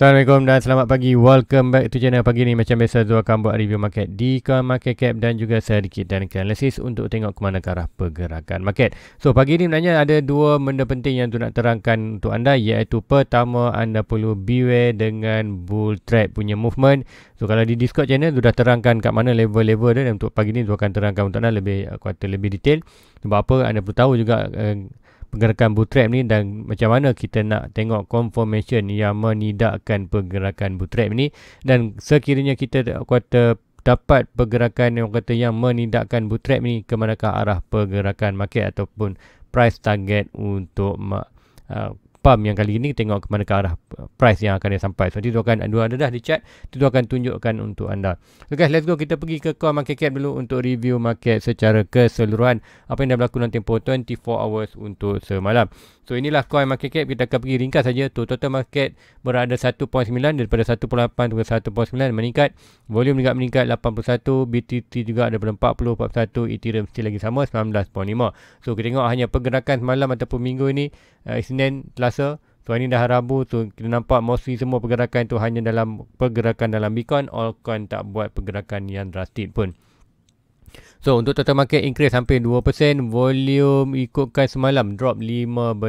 Assalamualaikum dan selamat pagi. Welcome back to channel pagi ni. Macam biasa, Zul akan buat review market di Coin Market Cap dan juga sedikit dan analisis untuk tengok ke mana ke arah pergerakan market. So, pagi ni sebenarnya ada dua benda penting yang tu nak terangkan untuk anda iaitu pertama anda perlu beware dengan bull trap punya movement. So, kalau di Discord channel, Zul dah terangkan kat mana level-level dia dan untuk pagi ni Zul akan terangkan untuk anda lebih eh, kuat lebih detail. Sebab apa anda perlu tahu juga uh, pergerakan bootstrap ni dan macam mana kita nak tengok confirmation yang menidakkan pergerakan bootstrap ni dan sekiranya kita kata dapat pergerakan yang kata yang menidakkan bootstrap ni ke manakah arah pergerakan market ataupun price target untuk uh, pump yang kali ini tengok ke mana ke arah uh, price yang akan dia sampai. So itu akan dua ada dah di chat, itu akan tunjukkan untuk anda. So guys, let's go kita pergi ke call market cap dulu untuk review market secara keseluruhan apa yang dah berlaku dalam tempoh 24 hours untuk semalam. So inilah coin market cap kita akan pergi ringkas saja tu total market berada 1.9 daripada 1.8 ke 1.9 meningkat volume juga meningkat 81 BTT juga ada daripada 40 41 Ethereum still lagi sama 19.5 so kita tengok hanya pergerakan semalam ataupun minggu ini uh, Isnin, Selasa. So ini dah Rabu tu so, kita nampak mostly semua pergerakan tu hanya dalam pergerakan dalam Bitcoin. Altcoin tak buat pergerakan yang drastik pun. So untuk total market increase hampir 2%, volume ikutkan semalam drop 15%.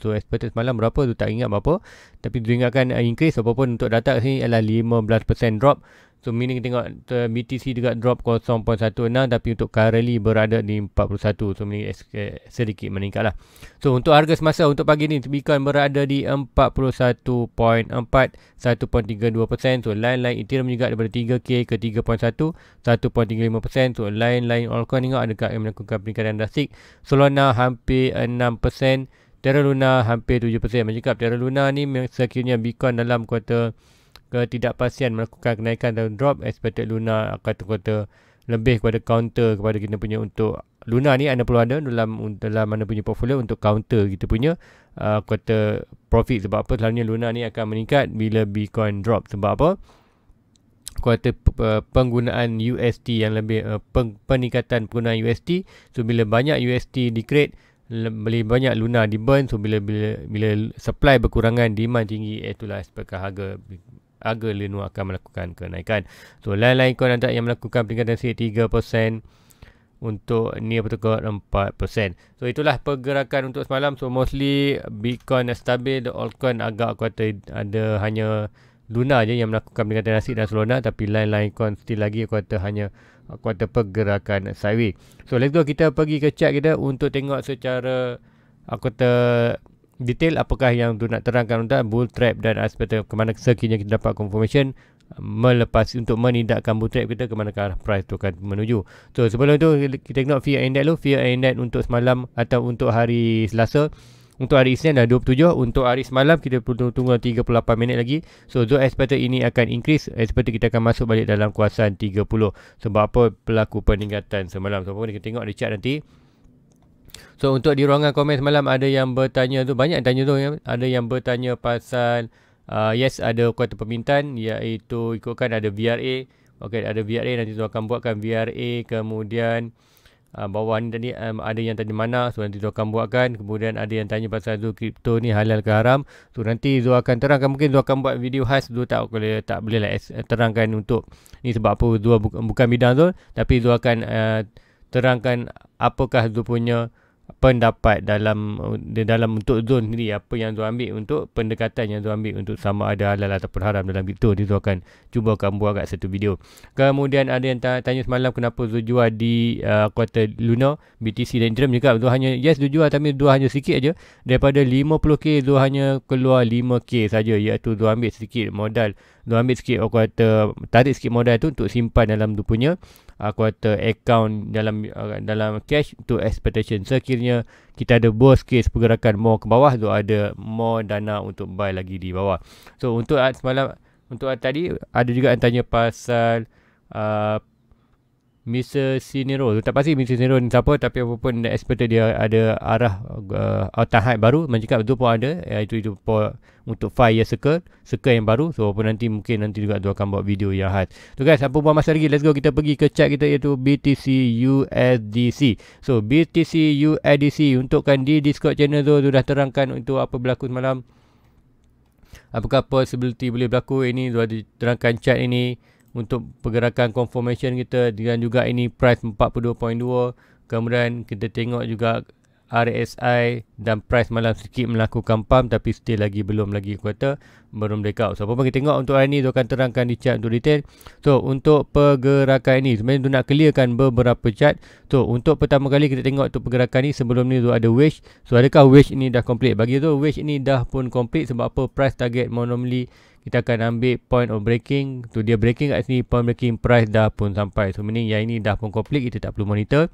So expected semalam berapa tu tak ingat berapa. Tapi diingatkan eh, increase apa pun untuk data sini adalah 15% drop. So meaning tengok BTC juga drop 0.16 tapi untuk currently berada di 41. So meaning eh, sedikit meningkat lah. So untuk harga semasa untuk pagi ni Bitcoin berada di 41.4, 1.32%. So lain-lain Ethereum juga daripada 3K ke 3.1, 1.35%. So lain-lain all altcoin tengok ada yang melakukan peningkatan drastik. Solana hampir 6%. Terra Luna hampir 7%. Macam cakap Terra Luna ni sekiranya Bitcoin dalam kuartal ketidakpastian melakukan kenaikan dan drop expected Luna akan kata lebih kepada counter kepada kita punya untuk Luna ni anda perlu ada dalam dalam mana punya portfolio untuk counter kita punya uh, kata profit sebab apa selalunya Luna ni akan meningkat bila Bitcoin drop sebab apa kuota uh, penggunaan UST yang lebih uh, peng, peningkatan penggunaan UST so bila banyak UST di create beli banyak Luna di burn so bila, bila bila supply berkurangan demand tinggi eh, itulah sebab harga harga Lenovo akan melakukan kenaikan. So lain-lain kau ada yang melakukan peningkatan sikit 3% untuk ni near protocol 4%. So itulah pergerakan untuk semalam. So mostly Bitcoin stabil, the altcoin agak kuat ada hanya Luna aja yang melakukan peningkatan nasib dan Solana tapi lain-lain coin still lagi kuat hanya kuat pergerakan sideways. So let's go kita pergi ke chart kita untuk tengok secara aku detail apakah yang tu nak terangkan untuk bull trap dan aspek ke mana sekiranya kita dapat confirmation melepas untuk menindakkan bull trap kita ke mana arah price tu akan menuju. So sebelum tu kita tengok fear and dulu fear and untuk semalam atau untuk hari Selasa untuk hari Isnin dah 27 untuk hari semalam kita perlu tunggu 38 minit lagi so zo expected ini akan increase expected kita akan masuk balik dalam kuasaan 30 sebab apa pelaku peningkatan semalam so apa kita tengok di chart nanti So untuk di ruangan komen semalam ada yang bertanya tu banyak yang tanya tu ya. Ada yang bertanya pasal uh, yes ada kuota permintaan iaitu ikutkan ada VRA. Okey ada VRA nanti tu akan buatkan VRA kemudian uh, bawah ni tadi um, ada yang tanya mana so nanti tu akan buatkan kemudian ada yang tanya pasal tu kripto ni halal ke haram tu so, nanti tu akan terangkan mungkin tu akan buat video khas tu tak boleh tak boleh lah terangkan untuk ni sebab apa tu bukan bidang tu tapi tu akan uh, terangkan apakah tu punya pendapat dalam dalam untuk zon sendiri apa yang tuan ambil untuk pendekatan yang tuan ambil untuk sama ada halal ataupun haram dalam itu dia tu akan cuba akan buat kat satu video kemudian ada yang tanya semalam kenapa Zul jual di uh, kuartal Luna BTC dan Ethereum juga Zul hanya yes Zul jual tapi Zul hanya sikit aja daripada 50k Zul hanya keluar 5k saja iaitu Zul ambil sedikit modal lu ambil sikit aku kata tarik sikit modal tu untuk simpan dalam tu punya aku kata account dalam uh, dalam cash untuk expectation sekiranya kita ada bull case pergerakan more ke bawah tu ada more dana untuk buy lagi di bawah so untuk uh, semalam untuk uh, tadi ada juga yang tanya pasal uh, Mr. Sinero Tak pasti Mr. Sinero ni siapa Tapi apa pun Experter dia ada Arah uh, uh Tahap baru Mencikap itu pun ada Iaitu eh, itu pun Untuk fire year circle Circle yang baru So apa nanti Mungkin nanti juga tu akan buat video yang hard So guys Apa buat masa lagi Let's go kita pergi ke chat kita Iaitu BTC USDC So BTC USDC Untukkan di Discord channel tu Sudah terangkan Untuk apa berlaku semalam Apakah possibility boleh berlaku Ini sudah terangkan chat ini untuk pergerakan confirmation kita dengan juga ini price 42.2 kemudian kita tengok juga RSI dan price malam sikit melakukan pump tapi still lagi belum lagi kuota belum breakout. So apa pun kita tengok untuk hari ni tu akan terangkan di chart untuk detail. So untuk pergerakan ini sebenarnya tu nak clearkan beberapa chart. So untuk pertama kali kita tengok untuk pergerakan ni sebelum ni tu ada wedge. So adakah wedge ini dah complete? Bagi tu wedge ini dah pun complete sebab apa price target normally kita akan ambil point of breaking. Tu dia breaking kat sini point breaking price dah pun sampai. So meaning yang ini dah pun complete kita tak perlu monitor.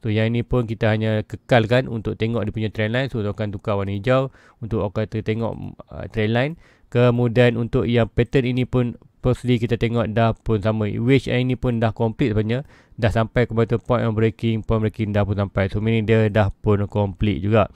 So yang ini pun kita hanya kekalkan untuk tengok dia punya trend line. So akan tukar warna hijau untuk orang kata tengok uh, trend line. Kemudian untuk yang pattern ini pun firstly kita tengok dah pun sama. Wedge yang ini pun dah complete sebenarnya. Dah sampai kepada point yang breaking. Point breaking dah pun sampai. So meaning dia dah pun complete juga.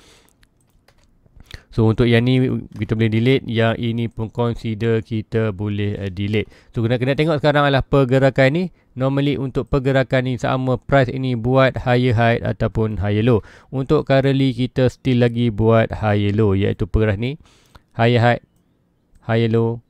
So untuk yang ni kita boleh delete, yang ini pun consider kita boleh uh, delete. So kena kena tengok sekarang adalah pergerakan ni. Normally untuk pergerakan ni sama price ini buat higher high ataupun higher low. Untuk currently kita still lagi buat higher low iaitu pergerakan ni. Higher high, higher low,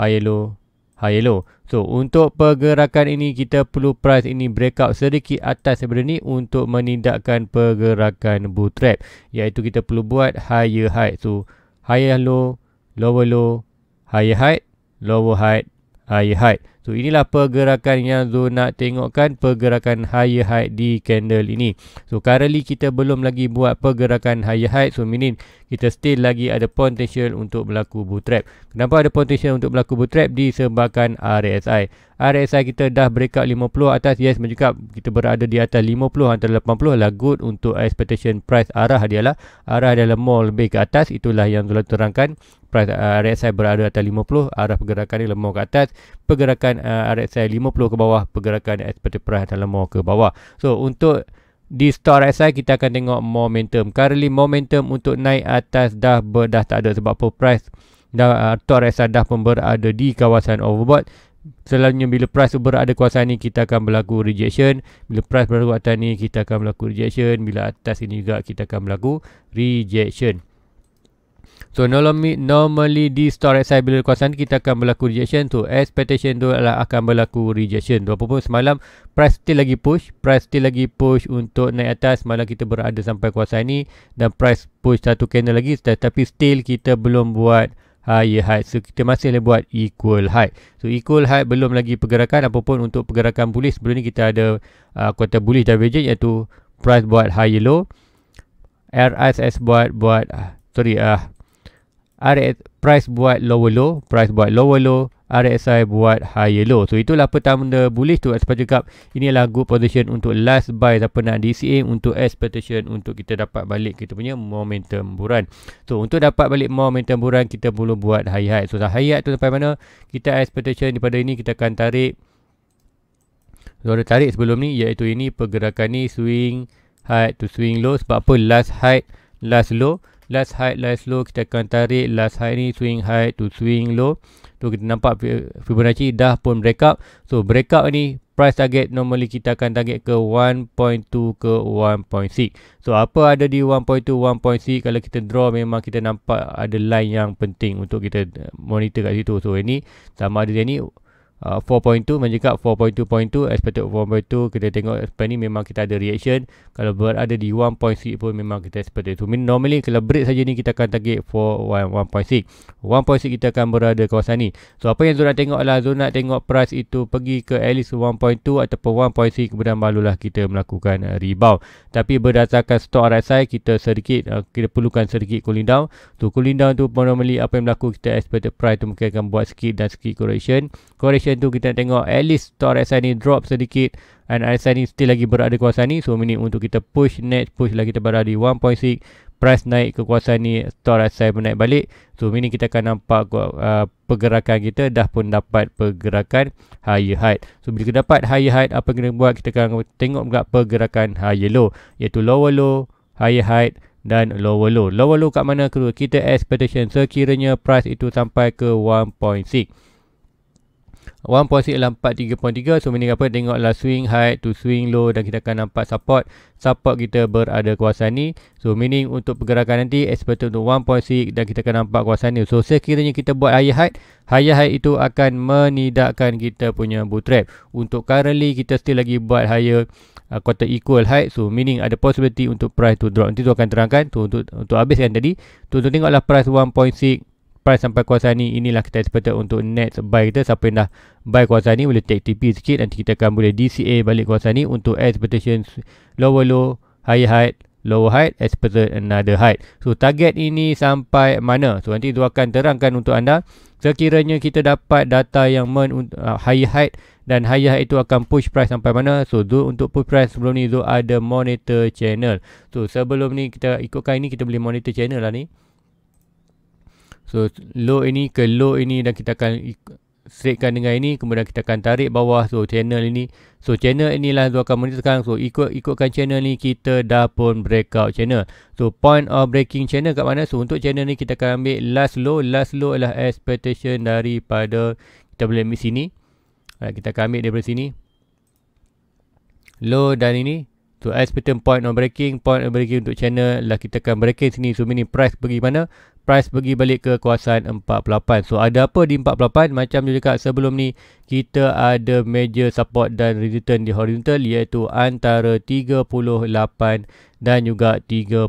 higher low, high ha, yellow. So untuk pergerakan ini kita perlu price ini breakout sedikit atas daripada ni untuk menindakkan pergerakan bull trap iaitu kita perlu buat higher high. So higher low, lower low, higher high, lower high, higher high satu. Inilah pergerakan yang Zul nak tengokkan pergerakan higher high di candle ini. So currently kita belum lagi buat pergerakan higher high. So meaning kita still lagi ada potential untuk berlaku bull trap. Kenapa ada potential untuk berlaku bull trap? Disebabkan RSI. RSI kita dah break breakout 50 atas. Yes, menjukap kita berada di atas 50 antara 80 lah good untuk expectation price arah dia lah. Arah dia lah lebih ke atas. Itulah yang telah terangkan. Price uh, RSI berada atas 50. Arah pergerakan dia lemah ke atas. Pergerakan uh, RSI 50 ke bawah pergerakan seperti perah dalam mau ke bawah. So untuk di stock RSI kita akan tengok momentum. Currently momentum untuk naik atas dah berdah tak ada sebab apa price dah uh, RSI dah pun berada di kawasan overbought. Selalunya bila price berada kuasa ni kita akan berlaku rejection. Bila price berada kuasa ni kita akan berlaku rejection. Bila atas ini juga kita akan berlaku rejection. So normally, normally di storage side bila kawasan kita akan berlaku rejection tu. Expectation tu adalah akan berlaku rejection tu. Apapun semalam price still lagi push. Price still lagi push untuk naik atas. Malah kita berada sampai kuasa ni. Dan price push satu candle lagi. Tetapi still kita belum buat higher high. So kita masih boleh buat equal high. So equal high belum lagi pergerakan. Apapun untuk pergerakan bullish. Sebelum ni kita ada uh, kuota bullish divergence iaitu price buat higher low. RSS buat buat sorry ah uh, RS, price buat lower low, price buat lower low, RSI buat higher low. So itulah pertanda bullish tu sebab cakap inilah good position untuk last buy siapa nak DCA untuk expectation untuk kita dapat balik kita punya momentum buran. So untuk dapat balik momentum buran kita perlu buat high high. So high high tu sampai mana kita expectation daripada ini kita akan tarik. So ada tarik sebelum ni iaitu ini pergerakan ni swing high to swing low sebab apa last high last low last high last low kita akan tarik last high ni swing high to swing low tu kita nampak Fibonacci dah pun break up. so break up ni price target normally kita akan target ke 1.2 ke 1.6 so apa ada di 1.2 1.6 kalau kita draw memang kita nampak ada line yang penting untuk kita eh, monitor kat situ so ini sama ada dia ni uh, 4.2 menjaga 4.2.2 expected 4.2 kita tengok apa ni memang kita ada reaction kalau berada di 1.6 pun memang kita seperti itu normally kalau break saja ni kita akan target 4.1.6 1.6 kita akan berada kawasan ni so apa yang Zona tengok adalah Zona tengok price itu pergi ke at least 1.2 ataupun 1.6 kemudian barulah kita melakukan uh, rebound tapi berdasarkan stock RSI kita sedikit uh, kita perlukan sedikit cooling down so cooling down tu normally apa yang berlaku kita expected price tu mungkin akan buat sikit dan sikit correction correction position tu kita tengok at least stock RSI ni drop sedikit and RSI ni still lagi berada kuasa ni so minit untuk kita push next, push lagi kita berada di 1.6 price naik ke kuasa ni store saya menaik balik so ini kita akan nampak uh, pergerakan kita dah pun dapat pergerakan higher high so bila kita dapat higher high apa kita buat kita akan tengok juga pergerakan higher low iaitu lower low higher high dan lower low lower low kat mana kita expectation sekiranya price itu sampai ke 1.6 1.6843.3 so meaning apa tengoklah swing high to swing low dan kita akan nampak support support kita berada kuasa ni so meaning untuk pergerakan nanti expected untuk 1.6 dan kita akan nampak kuasa ni so sekiranya kita buat higher high higher high itu akan menidakkan kita punya trap. untuk currently kita still lagi buat higher uh, quarter equal high so meaning ada possibility untuk price to drop nanti tu akan terangkan tu untuk untuk yang tadi tu, tu tengoklah price 1.6 price sampai kuasa ni inilah kita expected untuk next buy kita siapa yang dah buy kuasa ni boleh take TP sikit nanti kita akan boleh DCA balik kuasa ni untuk expectation lower low higher high lower high expected another high so target ini sampai mana so nanti tu akan terangkan untuk anda sekiranya kita dapat data yang men, uh, higher high dan higher high itu akan push price sampai mana so Zul untuk push price sebelum ni Zul ada monitor channel so sebelum ni kita ikutkan ini kita boleh monitor channel lah ni So low ini ke low ini dan kita akan straightkan dengan ini kemudian kita akan tarik bawah so channel ini so channel inilah tu akan sekarang so ikut ikutkan channel ni kita dah pun breakout channel so point of breaking channel kat mana so untuk channel ni kita akan ambil last low last low adalah expectation daripada kita boleh ambil sini right, kita akan ambil daripada sini low dan ini so expectation point of breaking point of breaking untuk channel lah kita akan breaking sini so mini price pergi mana price pergi balik ke kawasan 48. So ada apa di 48? Macam juga cakap sebelum ni, kita ada major support dan resistance di horizontal iaitu antara 38 dan juga 33.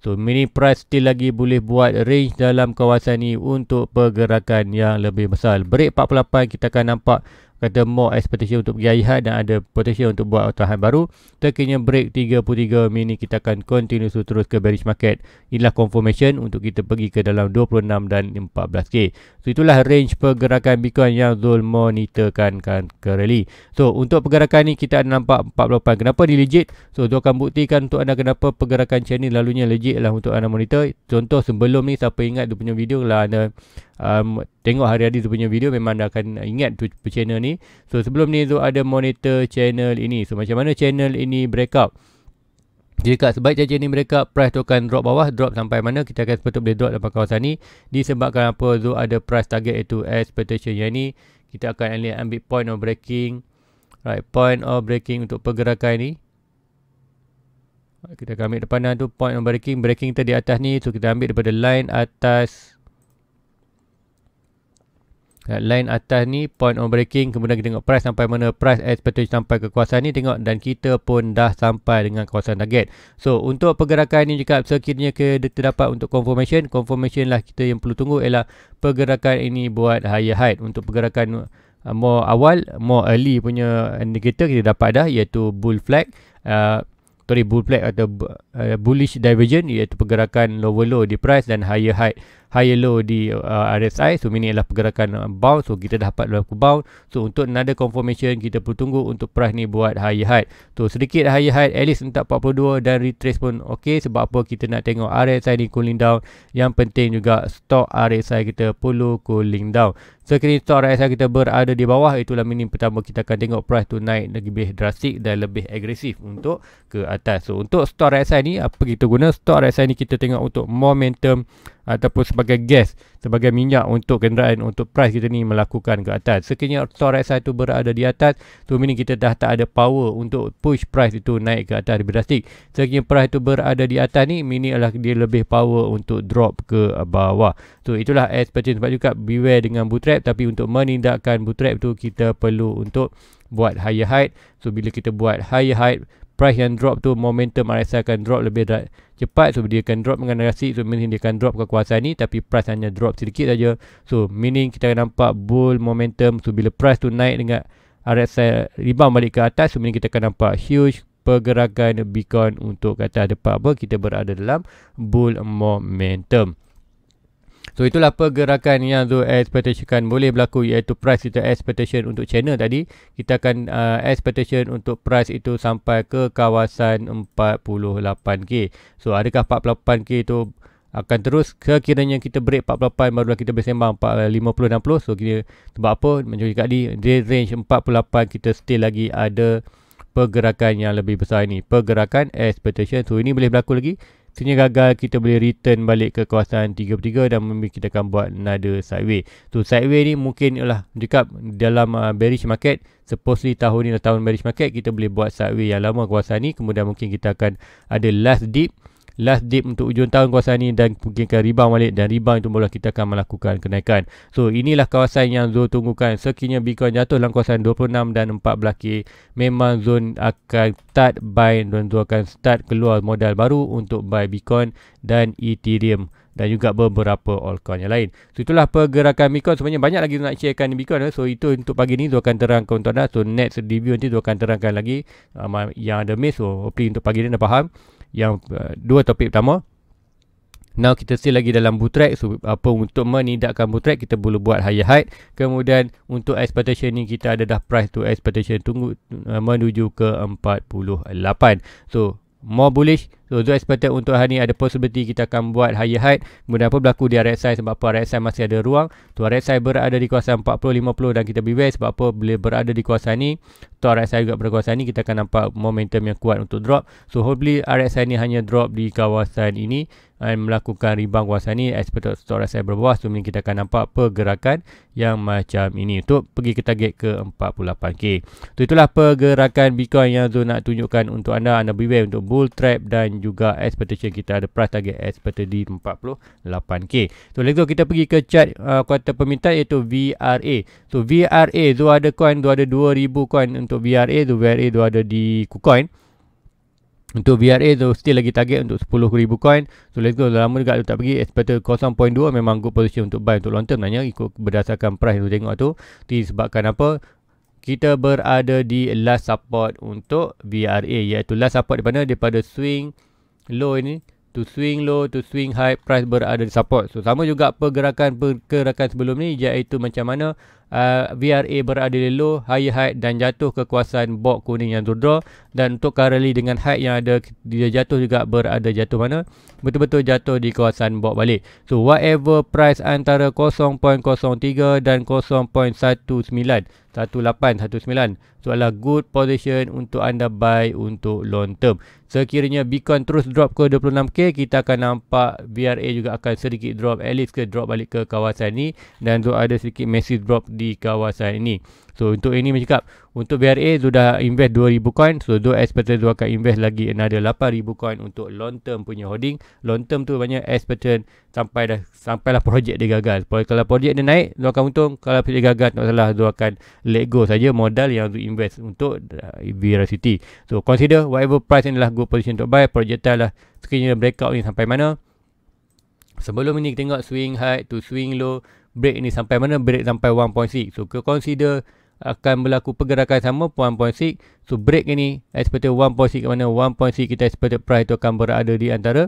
So mini price still lagi boleh buat range dalam kawasan ni untuk pergerakan yang lebih besar. Break 48 kita akan nampak kata more expectation untuk pergi high dan ada potensi untuk buat auto baru terkini break 33 mini kita akan continue terus ke bearish market inilah confirmation untuk kita pergi ke dalam 26 dan 14k so itulah range pergerakan Bitcoin yang Zul monitorkan kan ke rally so untuk pergerakan ni kita ada nampak 48 kenapa ni legit so tu akan buktikan untuk anda kenapa pergerakan channel ni lalunya legit lah untuk anda monitor contoh sebelum ni siapa ingat tu punya video lah anda um, tengok hari-hari tu punya video memang anda akan ingat tu channel ni. So sebelum ni Zul ada monitor channel ini. So macam mana channel ini break breakout? Jika sebaik cacian ni mereka price tu akan drop bawah drop sampai mana kita akan sepatut boleh drop dalam kawasan ni disebabkan apa tu ada price target iaitu expectation yang ni kita akan ambil point of breaking right point of breaking untuk pergerakan ni kita akan ambil depanan tu point of breaking breaking tadi atas ni so kita ambil daripada line atas Eh, line atas ni point on breaking kemudian kita tengok price sampai mana price expectation sampai ke kawasan ni tengok dan kita pun dah sampai dengan kawasan target so untuk pergerakan ni juga sekiranya kita terdapat untuk confirmation confirmation lah kita yang perlu tunggu ialah pergerakan ini buat higher height untuk pergerakan uh, more awal more early punya indicator kita dapat dah iaitu bull flag uh, sorry bull flag atau bull uh, bullish divergence iaitu pergerakan lower low di price dan higher high higher low di uh, RSI so ini adalah pergerakan uh, bounce so kita dah dapat berlaku bounce so untuk another confirmation kita perlu tunggu untuk price ni buat higher high so sedikit higher high at least entah 42 dan retrace pun ok sebab apa kita nak tengok RSI ni cooling down yang penting juga stock RSI kita perlu cooling down so kini stock RSI kita berada di bawah itulah minim pertama kita akan tengok price tu naik lebih drastik dan lebih agresif untuk ke atas so untuk stock RSI ni apa ah, kita guna stok RSI ni kita tengok untuk momentum ataupun sebagai gas sebagai minyak untuk kenderaan untuk price kita ni melakukan ke atas sekiranya stok RSI tu berada di atas tu meaning kita dah tak ada power untuk push price itu naik ke atas lebih drastik sekiranya price itu berada di atas ni meaning adalah dia lebih power untuk drop ke bawah so itulah expectation sebab juga beware dengan bootrap tapi untuk menindakkan bootrap tu kita perlu untuk buat higher height so bila kita buat higher height price yang drop tu momentum RSI akan drop lebih dah cepat so dia akan drop dengan narasi so meaning dia akan drop kekuasaan ni tapi price hanya drop sedikit saja so meaning kita akan nampak bull momentum so bila price tu naik dengan RSI rebound balik ke atas so meaning kita akan nampak huge pergerakan beacon untuk kata depan apa kita berada dalam bull momentum So itulah pergerakan yang tu expectation boleh berlaku iaitu price kita expectation untuk channel tadi kita akan uh, expectation untuk price itu sampai ke kawasan 48k. So adakah 48k itu akan terus ke sekiranya kita break 48 barulah kita bersembang 50 60 so kita sebab apa macam cakap di range 48 kita still lagi ada pergerakan yang lebih besar ini pergerakan expectation so ini boleh berlaku lagi Sekiranya gagal, kita boleh return balik ke kawasan 33 dan mungkin kita akan buat another sideway. So sideway ni mungkin ialah dekat dalam uh, bearish market. Supposedly tahun ni dah tahun bearish market, kita boleh buat sideway yang lama kawasan ni. Kemudian mungkin kita akan ada last dip last dip untuk ujung tahun kawasan ini dan mungkin akan rebound balik dan rebound itu mula kita akan melakukan kenaikan. So inilah kawasan yang Zul tunggukan. Sekiranya Bitcoin jatuh dalam kawasan 26 dan 14K memang Zul akan start buy dan Zul akan start keluar modal baru untuk buy Bitcoin dan Ethereum dan juga beberapa altcoin yang lain. So itulah pergerakan Bitcoin. Sebenarnya banyak lagi nak sharekan di Bitcoin. So itu untuk pagi ni tu akan terangkan untuk anda. So next review nanti tu akan terangkan lagi um, yang ada miss. So hopefully untuk pagi ni anda faham yang uh, dua topik pertama Now kita still lagi dalam bootrack so, apa untuk menindakkan bootrack kita boleh buat higher height kemudian untuk expectation ni kita ada dah price to expectation tunggu uh, menuju ke 48 so more bullish So Zoe expected untuk hari ni ada possibility kita akan buat higher height. Kemudian apa berlaku di red side sebab apa red masih ada ruang. Tuan red berada di kawasan 40-50 dan kita beware sebab apa bila berada di kawasan ni. Tuan red juga berada kawasan ni kita akan nampak momentum yang kuat untuk drop. So hopefully red side ni hanya drop di kawasan ini. Dan melakukan rebound kawasan ni expected stock red berbawah. So kita akan nampak pergerakan yang macam ini untuk pergi ke target ke 48k. So itulah pergerakan Bitcoin yang Zoe nak tunjukkan untuk anda. Anda beware untuk bull trap dan juga expectation kita ada price target expected di 48k. So lepas tu kita pergi ke chart kuota uh, iaitu VRA. So VRA tu ada coin, tu ada 2000 coin untuk VRA, tu VRA tu ada di KuCoin. Untuk VRA tu still lagi target untuk 10,000 coin. So let's go. lama juga tu tak pergi. Expected 0.2 memang good position untuk buy untuk long term. Nanya ikut berdasarkan price tu tengok tu. Tapi sebabkan apa? kita berada di last support untuk VRA iaitu last support daripada daripada swing low ini to swing low to swing high price berada di support. So sama juga pergerakan pergerakan sebelum ni iaitu macam mana uh, VRA berada di low, high, height dan jatuh ke kekuasaan box kuning yang draw dan untuk currently dengan height yang ada dia jatuh juga berada jatuh mana betul-betul jatuh di kekuasaan box balik so whatever price antara 0.03 dan 0.19 1.9, So adalah good position untuk anda buy untuk long term Sekiranya Bitcoin terus drop ke 26k Kita akan nampak VRA juga akan sedikit drop At least ke drop balik ke kawasan ni Dan tu ada sedikit massive drop di kawasan ini. So untuk ini macam cakap untuk BRA sudah invest 2000 coin so do expected dua akan invest lagi another 8000 coin untuk long term punya holding. Long term tu banyak expected sampai dah sampailah projek dia gagal. kalau projek dia naik dua akan untung, kalau projek gagal tak salah dua akan let go saja modal yang untuk invest untuk uh, Veracity. So consider whatever price inilah good position untuk buy, projectalah sekiranya breakout ni sampai mana. Sebelum ini kita tengok swing high to swing low break ni sampai mana break sampai 1.6 so kita consider akan berlaku pergerakan sama 1.6 so break ini expected 1.6 ke mana 1.6 kita expected price tu akan berada di antara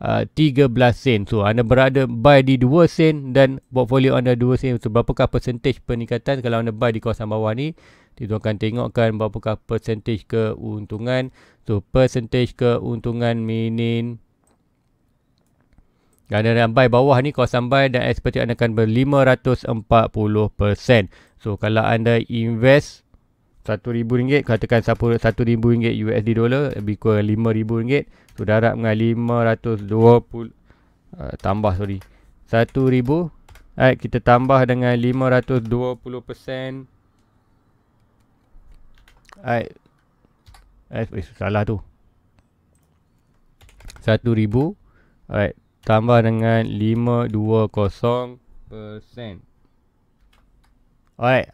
uh, 13 sen so anda berada buy di 2 sen dan portfolio anda 2 sen so berapakah percentage peningkatan kalau anda buy di kawasan bawah ni kita akan tengokkan berapakah percentage keuntungan so percentage keuntungan minin kerana rambai bawah ni kau sampai dan expect anda akan ber 540%. So kalau anda invest RM1,000 katakan RM1,000 USD dollar lebih kurang RM5,000 so darab dengan 520 uh, tambah sorry RM1,000 right, kita tambah dengan 520% right. Eh, eh, salah tu RM1,000 alright tambah dengan 520%. Alright.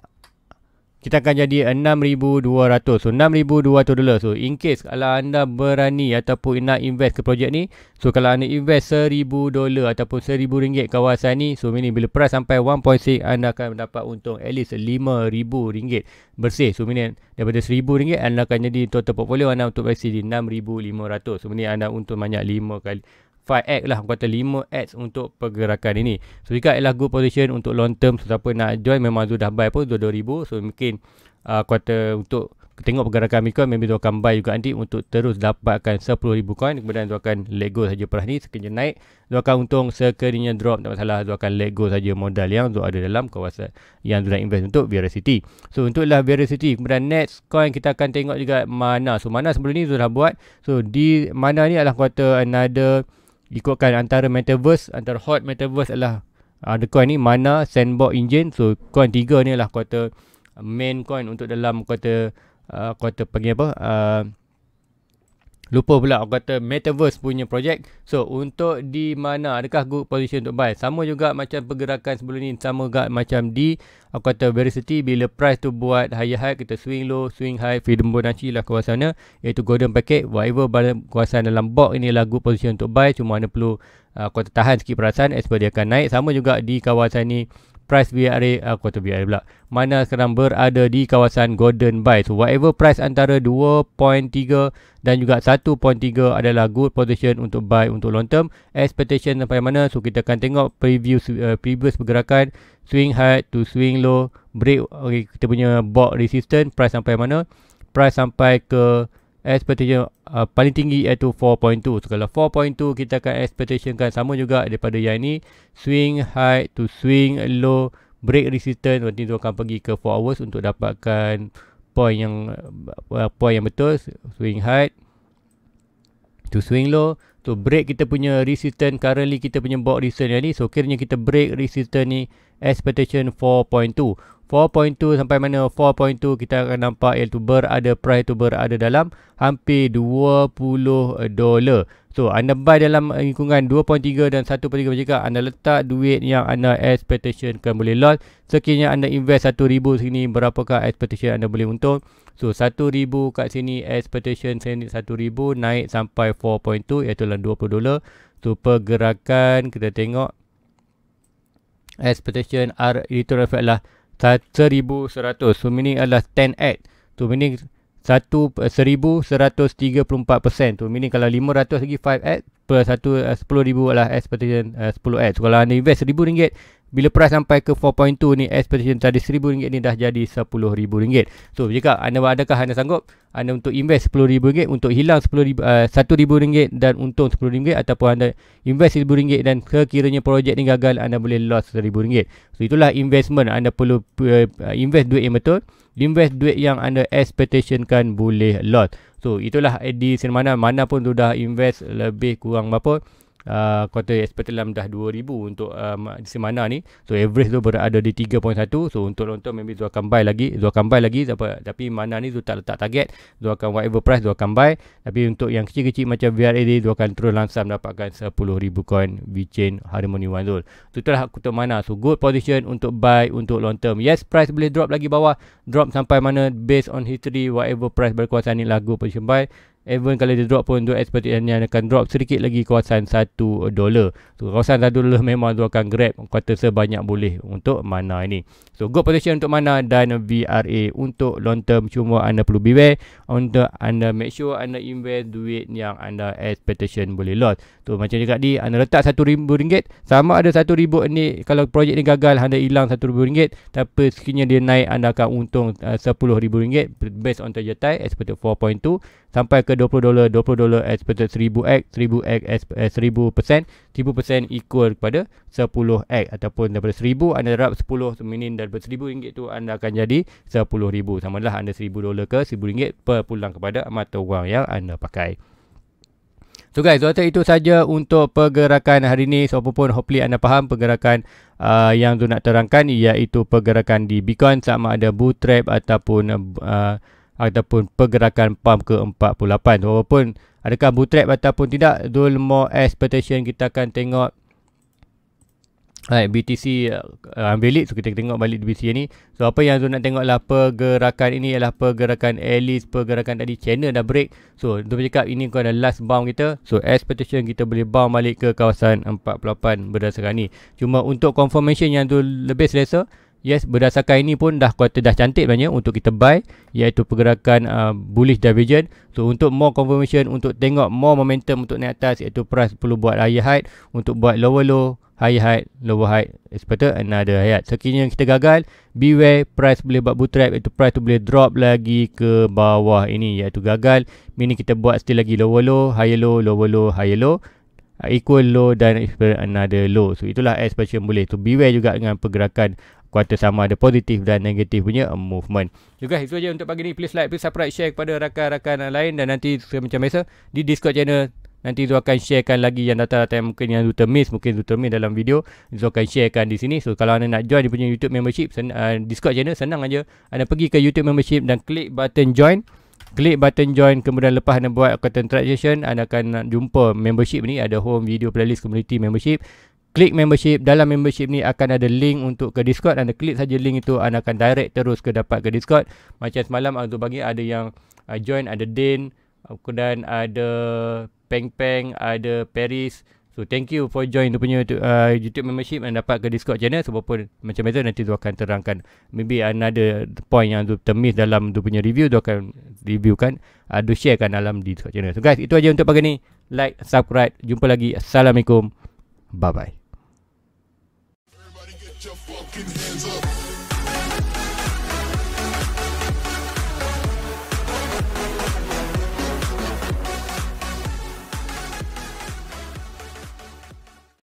Kita akan jadi 6200. So 6200 dollar. So in case kalau anda berani ataupun nak invest ke projek ni, so kalau anda invest 1000 dolar ataupun 1000 ringgit kawasan ni, so mini bila price sampai 1.6 anda akan mendapat untung at least 5000 ringgit bersih. So mini daripada 1000 ringgit anda akan jadi total portfolio anda untuk bersih di 6500. So mini anda untung banyak 5 kali 5X lah kata 5X untuk pergerakan ini So jika ialah good position untuk long term Siapa nak join memang Zul dah buy pun Zul 2000 So mungkin uh, kuota untuk tengok pergerakan Bitcoin Maybe Zul akan buy juga nanti untuk terus dapatkan 10,000 coin Kemudian tu akan let go saja perah ni sekejap naik Zul akan untung sekiranya drop tak masalah Zul akan let go saja modal yang tu ada dalam kawasan Yang Zul invest untuk Veracity So untuklah Veracity Kemudian next coin kita akan tengok juga mana So mana sebelum ni Zul dah buat So di mana ni adalah kuota another ikutkan antara metaverse antara hot metaverse adalah uh, the coin ni mana sandbox engine so coin tiga ni lah kuota ah, main coin untuk dalam kuota uh, kuota panggil apa uh, Lupa pula aku kata Metaverse punya projek. So untuk di mana adakah good position untuk buy? Sama juga macam pergerakan sebelum ni. Sama juga macam di aku kata Veracity. Bila price tu buat high high kita swing low, swing high. Freedom Bonacci lah kawasan ni. Iaitu golden packet. Whatever kawasan dalam box inilah good position untuk buy. Cuma anda perlu uh, kau tahan sikit perasan Sebab dia akan naik. Sama juga di kawasan ni price BRA uh, quarter BRA pula mana sekarang berada di kawasan golden buy so whatever price antara 2.3 dan juga 1.3 adalah good position untuk buy untuk long term expectation sampai mana so kita akan tengok preview uh, previous pergerakan swing high to swing low break okay, kita punya box resistance price sampai mana price sampai ke expectation uh, paling tinggi iaitu 4.2 so kalau 4.2 kita akan kan sama juga daripada yang ini swing high to swing low break resistance nanti tu akan pergi ke 4 hours untuk dapatkan point yang uh, point yang betul swing high to swing low to break kita punya resistance currently kita punya box resistance yang ni so kiranya kita break resistance ni expectation 4.2 4.2 sampai mana 4.2 kita akan nampak iaitu berada price tu berada dalam hampir 20 dolar. So anda buy dalam lingkungan 2.3 dan 1.3 berjaga anda letak duit yang anda expectation kan boleh loss. Sekiranya anda invest 1000 sini berapakah expectation anda boleh untung? So 1000 kat sini expectation saya 1000 naik sampai 4.2 iaitu dalam 20 dolar. So pergerakan kita tengok expectation R itu reflect lah 1,100. So, meaning adalah 10x. tu So, meaning 1,134%. So, meaning kalau 500 lagi 5x, per 1, 10,000 adalah expectation 10x. So, kalau anda invest rm ringgit bila price sampai ke 4.2 ni expectation tadi RM1,000 ni dah jadi RM10,000. So jika anda adakah anda sanggup anda untuk invest RM10,000 untuk hilang RM1,000 uh, eh, dan untung RM10,000 ataupun anda invest RM1,000 dan sekiranya projek ni gagal anda boleh loss RM1,000. So itulah investment anda perlu uh, invest duit yang betul. Invest duit yang anda expectationkan boleh loss. So itulah di sini mana, mana pun sudah invest lebih kurang berapa uh, quarter expected dalam dah 2000 untuk um, uh, di semana ni so average tu berada di 3.1 so untuk nonton maybe Zul akan buy lagi Zul akan buy lagi tapi, tapi mana ni Zul tak letak target Zul akan whatever price Zul akan buy tapi untuk yang kecil-kecil macam VRA ni Zul akan terus langsam mendapatkan 10,000 coin VeChain Harmony One Zul so itulah kutub mana so good position untuk buy untuk long term yes price boleh drop lagi bawah drop sampai mana based on history whatever price berkuasa ni lah, Good position buy Even kalau dia drop pun tu expectation yang akan drop sedikit lagi kawasan 1 dolar. So kawasan 1 dolar memang tu akan grab kuota sebanyak boleh untuk mana ini. So good position untuk mana dan VRA untuk long term cuma anda perlu beware untuk anda make sure anda invest duit yang anda expectation boleh lot. Tu so, macam juga di anda letak RM1000 sama ada RM1000 ni kalau projek ni gagal anda hilang RM1000 tapi sekiranya dia naik anda akan untung eh, RM10000 based on trajectory expected 4.2 sampai ke 20 dolar 20 dolar as per 1000x 1000x as per 1000% eh, 1000% equal kepada 10x ataupun daripada 1000 anda darab 10 minin daripada 1000 ringgit tu anda akan jadi 10000 lah anda 1000 dolar ke 1000 ringgit per pulang kepada mata wang yang anda pakai So guys, waktu itu saja untuk pergerakan hari ini. So pun hopefully anda faham pergerakan uh, yang tu nak terangkan iaitu pergerakan di Bitcoin sama ada bootstrap ataupun uh, ataupun pergerakan pump ke 48 walaupun adakah bootrap ataupun tidak dual more expectation kita akan tengok Alright, BTC uh, ambil lead. So, kita tengok balik BTC ni. So, apa yang tu nak tengok lah pergerakan ini ialah pergerakan Alice, pergerakan tadi channel dah break. So, untuk bercakap ini kau ada last bound kita. So, expectation kita boleh bound balik ke kawasan 48 berdasarkan ni. Cuma untuk confirmation yang tu lebih selesa, Yes, berdasarkan ini pun dah kuartal dah cantik banyak untuk kita buy iaitu pergerakan uh, bullish division. So untuk more confirmation untuk tengok more momentum untuk naik atas iaitu price perlu buat higher high untuk buat lower low, higher high, lower high. Seperti another ayat. Sekiranya kita gagal, beware price boleh buat bootstrap iaitu price tu boleh drop lagi ke bawah ini iaitu gagal. Mini kita buat still lagi lower low, higher low, lower low, higher low equal low dan another low. So itulah expression boleh. So beware juga dengan pergerakan kuartal sama ada positif dan negatif punya movement. Juga itu saja untuk pagi ni. Please like, please subscribe, share kepada rakan-rakan lain dan nanti saya macam biasa di Discord channel Nanti Zul akan sharekan lagi yang data-data yang mungkin yang Zul miss Mungkin Zul miss dalam video. Zul akan sharekan di sini. So kalau anda nak join dia punya YouTube membership. Sen- uh, Discord channel senang aja. Anda pergi ke YouTube membership dan klik button join. Klik button join. Kemudian lepas anda buat content transaction. Anda akan jumpa membership ni. Ada home video playlist community membership klik membership dalam membership ni akan ada link untuk ke discord anda klik saja link itu anda akan direct terus ke dapat ke discord macam semalam untuk bagi ada yang uh, join ada Dean, dan ada Peng Peng ada Paris so thank you for join tu punya uh, YouTube membership dan dapat ke discord channel sebab pun macam itu nanti tu akan terangkan maybe ada point yang tu termiss dalam tu punya review tu akan review kan ada uh, share dalam discord channel so guys itu aja untuk pagi ni like subscribe jumpa lagi assalamualaikum Bye-bye. fucking hell.